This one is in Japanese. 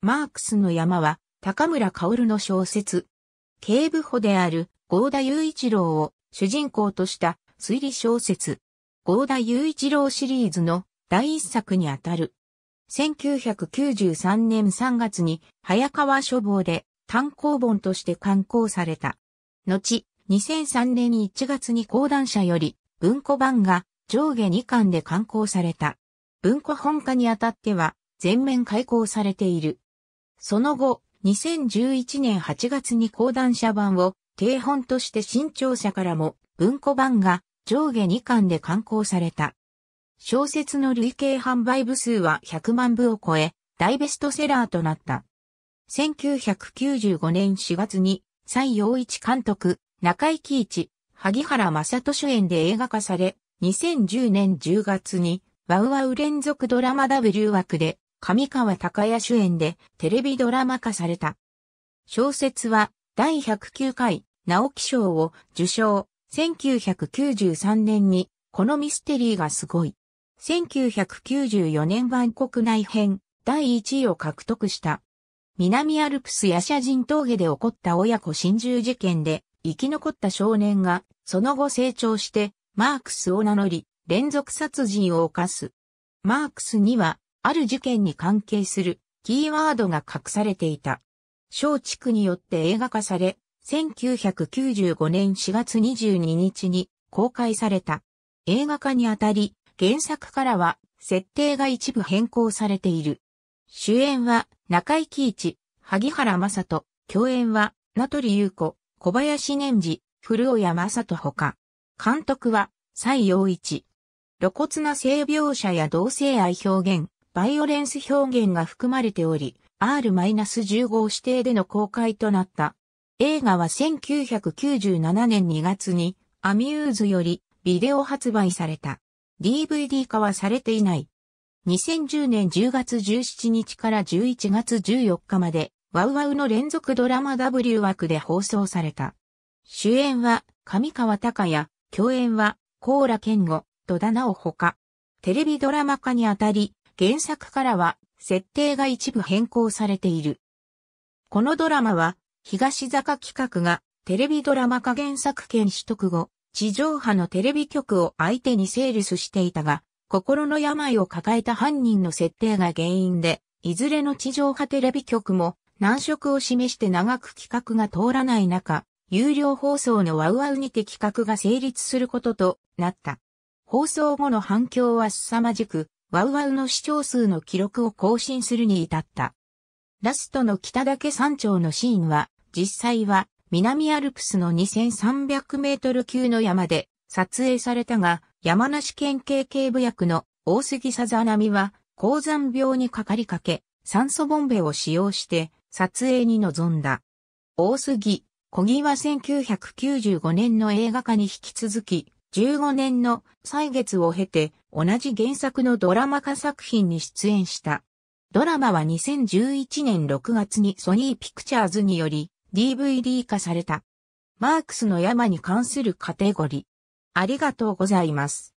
マークスの山は、高村薫の小説。警部補である、合田雄一郎を主人公とした推理小説。合田雄一郎シリーズの第一作にあたる。1993年3月に早川書房で単行本として刊行された。後、2003年1月に講談社より文庫版が上下2巻で刊行された。文庫本化にあたっては全面開講されている。その後、2011年8月に講談社版を定本として新潮社からも文庫版が上下2巻で刊行された。小説の累計販売部数は100万部を超え、大ベストセラーとなった。1995年4月に、蔡陽一監督、中井貴一、萩原正人主演で映画化され、2010年10月に、ワウワウ連続ドラマ W 枠で上川隆也主演でテレビドラマ化された。小説は第109回直木賞を受賞。1993年にこのミステリーがすごい。1994年版国内編第1位を獲得した。南アルプスシャ人峠で起こった親子心中事件で生き残った少年がその後成長してマークスを名乗り連続殺人を犯す。マークスにはある事件に関係するキーワードが隠されていた。松竹によって映画化され、1995年4月22日に公開された。映画化にあたり、原作からは設定が一部変更されている。主演は中井貴一、萩原正人、共演は名取優子、小林念次、古尾山正人ほか。監督は、西洋一。露骨な性描写や同性愛表現、バイオレンス表現が含まれており、R-15 指定での公開となった。映画は1997年2月にアミューズよりビデオ発売された。DVD 化はされていない。2010年10月17日から11月14日まで、ワウワウの連続ドラマ W 枠で放送された。主演は上川隆也、共演は高良健吾、戸田直ほか。テレビドラマ化にあたり、原作からは設定が一部変更されている。このドラマは東坂企画がテレビドラマ化原作権取得後、地上波のテレビ局を相手にセールスしていたが、心の病を抱えた犯人の設定が原因で、いずれの地上波テレビ局も難色を示して長く企画が通らない中、有料放送のワウワウにて企画が成立することとなった。放送後の反響は凄まじく、ワウワウの視聴数の記録を更新するに至った。ラストの北岳山頂のシーンは、実際は南アルプスの2300メートル級の山で撮影されたが、山梨県警警部役の大杉さざなみは、高山病にかかりかけ、酸素ボンベを使用して撮影に臨んだ。大杉、小木は1995年の映画化に引き続き、15年の歳月を経て、同じ原作のドラマ化作品に出演した。ドラマは2011年6月にソニーピクチャーズにより DVD 化された。マークスの山に関するカテゴリー。ありがとうございます。